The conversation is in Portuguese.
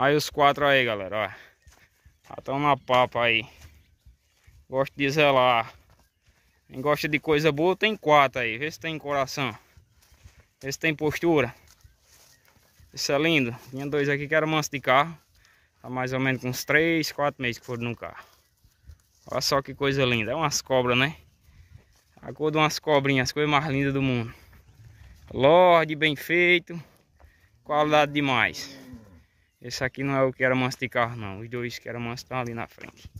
Aí os quatro aí, galera, ó. estão tá na papa aí. Gosto de zelar. Quem gosta de coisa boa, tem quatro aí. Vê se tem coração. Vê se tem postura. Isso é lindo. Tinha dois aqui que eram manso de carro. Tá mais ou menos com uns três, quatro meses que foram no carro. Olha só que coisa linda. É umas cobras, né? A cor de umas cobrinhas. As coisas mais lindas do mundo. Lorde, bem feito. Qualidade demais. Esse aqui não é o que era manso de carro não. Os dois que eram manso estão ali na frente.